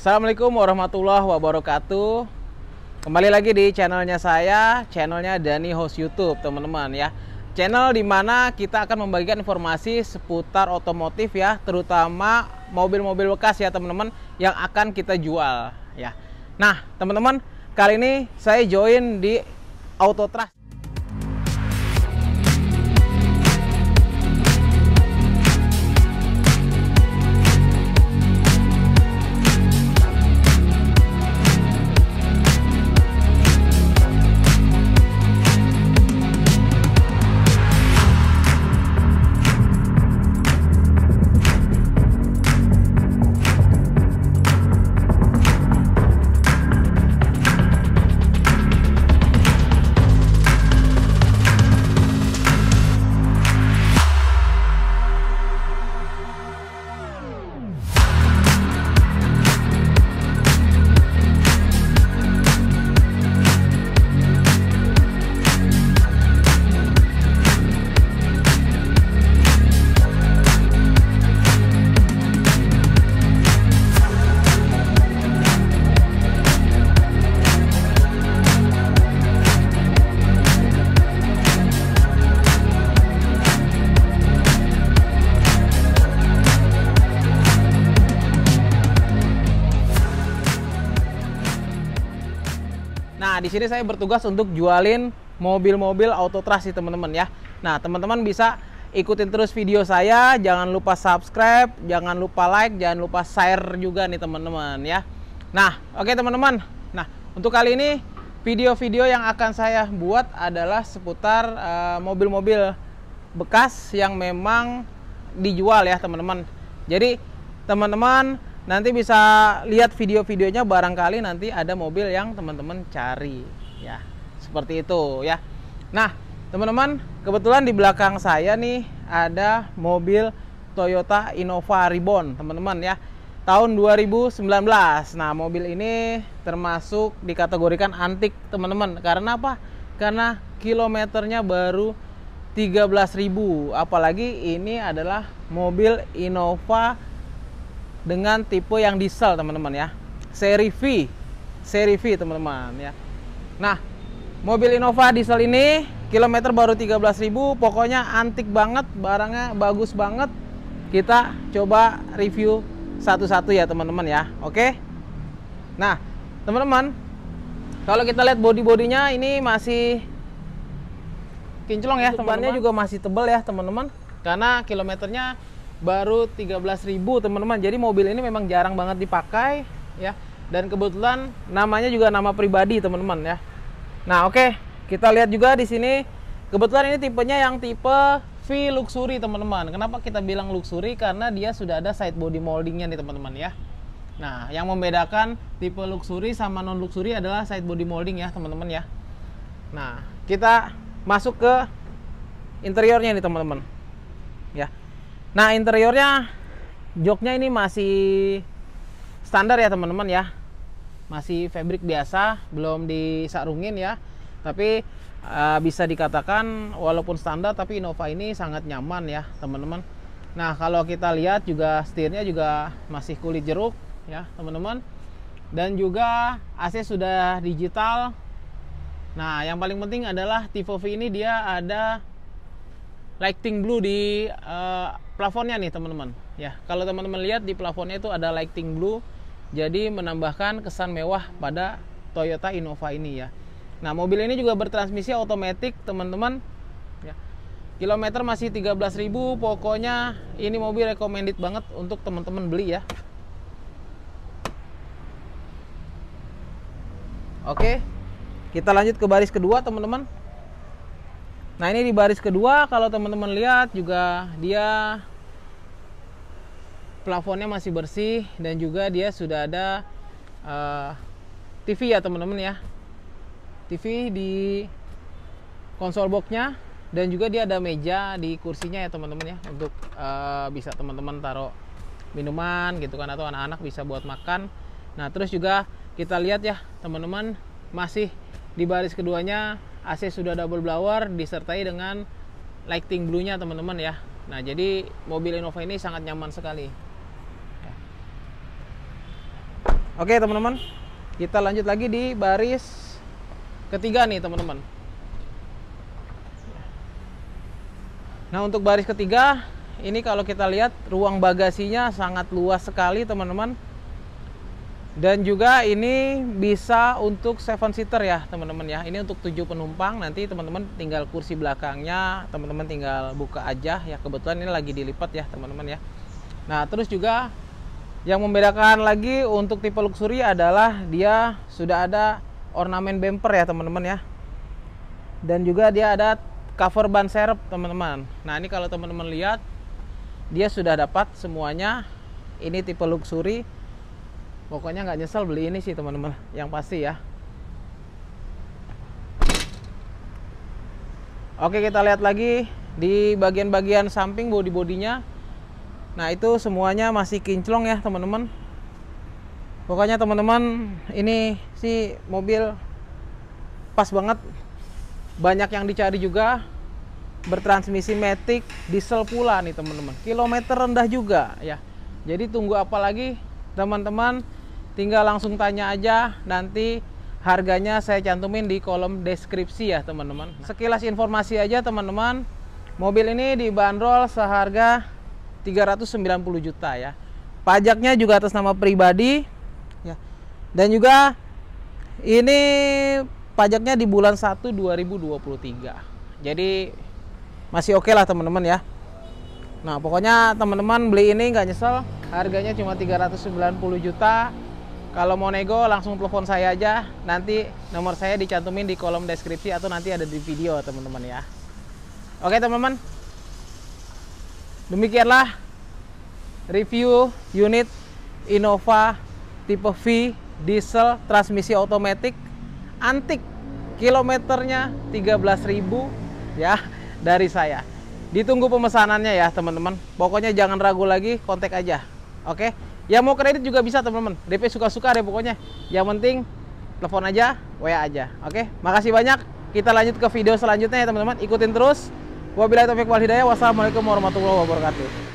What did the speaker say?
Assalamualaikum warahmatullahi wabarakatuh Kembali lagi di channelnya saya Channelnya Dani Host Youtube teman-teman ya Channel dimana kita akan membagikan informasi seputar otomotif ya Terutama mobil-mobil bekas ya teman-teman Yang akan kita jual ya Nah teman-teman kali ini saya join di Autotrust Nah, di sini saya bertugas untuk jualin mobil-mobil auto trust sih teman-teman ya. Nah, teman-teman bisa ikutin terus video saya, jangan lupa subscribe, jangan lupa like, jangan lupa share juga nih teman-teman ya. Nah, oke okay, teman-teman. Nah, untuk kali ini video-video yang akan saya buat adalah seputar eh, mobil-mobil uh, mobil -mobil bekas yang memang dijual ya teman-teman. Jadi teman-teman nanti bisa lihat video-videonya barangkali nanti ada mobil yang teman-teman cari ya seperti itu ya nah teman-teman kebetulan di belakang saya nih ada mobil Toyota Innova Reborn teman-teman ya tahun 2019 nah mobil ini termasuk dikategorikan antik teman-teman karena apa karena kilometernya baru 13.000 apalagi ini adalah mobil Innova dengan tipe yang diesel teman-teman ya seri V seri V teman-teman ya nah mobil Innova diesel ini kilometer baru 13.000 pokoknya antik banget barangnya bagus banget kita coba review satu-satu ya teman-teman ya oke nah teman-teman kalau kita lihat body-bodinya ini masih kinclong ya temannya juga masih tebal ya teman-teman karena kilometernya baru 13.000 teman-teman. Jadi mobil ini memang jarang banget dipakai ya. Dan kebetulan namanya juga nama pribadi teman-teman ya. Nah, oke, okay. kita lihat juga di sini kebetulan ini tipenya yang tipe V luxury teman-teman. Kenapa kita bilang luxury? Karena dia sudah ada side body moldingnya nih teman-teman ya. Nah, yang membedakan tipe luxury sama non luxury adalah side body molding ya teman-teman ya. Nah, kita masuk ke interiornya nih teman-teman. Nah interiornya joknya ini masih standar ya teman-teman ya. Masih fabric biasa, belum disarungin ya. Tapi uh, bisa dikatakan walaupun standar tapi Innova ini sangat nyaman ya teman-teman. Nah kalau kita lihat juga setirnya juga masih kulit jeruk ya teman-teman. Dan juga AC sudah digital. Nah yang paling penting adalah Tivo V ini dia ada lighting blue di uh, plafonnya nih teman-teman ya kalau teman-teman lihat di plafonnya itu ada lighting blue jadi menambahkan kesan mewah pada Toyota Innova ini ya nah mobil ini juga bertransmisi otomatis teman-teman ya. kilometer masih 13.000 pokoknya ini mobil recommended banget untuk teman-teman beli ya oke kita lanjut ke baris kedua teman-teman Nah ini di baris kedua kalau teman-teman lihat juga dia plafonnya masih bersih dan juga dia sudah ada uh, eh, TV ya teman-teman ya. TV di konsol boxnya dan juga dia ada meja di kursinya ya teman-teman ya untuk uh, bisa teman-teman taruh minuman gitu kan atau anak-anak bisa buat makan. Nah terus juga kita lihat ya teman-teman masih di baris keduanya AC sudah double blower disertai dengan lighting blue-nya teman-teman ya. Nah, jadi mobil Innova ini sangat nyaman sekali. Oke, teman-teman. Kita lanjut lagi di baris ketiga nih, teman-teman. Nah, untuk baris ketiga, ini kalau kita lihat ruang bagasinya sangat luas sekali, teman-teman dan juga ini bisa untuk seven seater ya teman-teman ya. Ini untuk tujuh penumpang. Nanti teman-teman tinggal kursi belakangnya, teman-teman tinggal buka aja ya. Kebetulan ini lagi dilipat ya teman-teman ya. Nah, terus juga yang membedakan lagi untuk tipe luxury adalah dia sudah ada ornamen bumper ya teman-teman ya. Dan juga dia ada cover ban serep teman-teman. Nah, ini kalau teman-teman lihat dia sudah dapat semuanya. Ini tipe luxury pokoknya nggak nyesel beli ini sih teman-teman yang pasti ya Oke kita lihat lagi di bagian-bagian samping body-bodinya nah itu semuanya masih kinclong ya teman-teman pokoknya teman-teman ini si mobil pas banget banyak yang dicari juga bertransmisi matic diesel pula nih teman-teman kilometer rendah juga ya jadi tunggu apa lagi teman-teman tinggal langsung tanya aja nanti harganya saya cantumin di kolom deskripsi ya teman-teman sekilas informasi aja teman-teman mobil ini dibanderol seharga 390 juta ya pajaknya juga atas nama pribadi ya dan juga ini pajaknya di bulan 1 2023 jadi masih oke okay lah teman-teman ya nah pokoknya teman-teman beli ini nggak nyesel harganya cuma 390 juta kalau mau nego langsung telepon saya aja. Nanti nomor saya dicantumin di kolom deskripsi atau nanti ada di video teman-teman ya. Oke teman-teman. Demikianlah review unit Innova tipe V diesel transmisi otomatis antik kilometernya 13.000 ya dari saya. Ditunggu pemesanannya ya teman-teman. Pokoknya jangan ragu lagi, kontak aja. Oke. Okay? Yang mau kredit juga bisa teman-teman. DP suka-suka deh pokoknya. Yang penting telepon aja, WA aja. Oke. Okay? Makasih banyak. Kita lanjut ke video selanjutnya ya teman-teman. Ikutin terus. Wabillahi taufiq wal hidayah. Wassalamualaikum warahmatullahi wabarakatuh.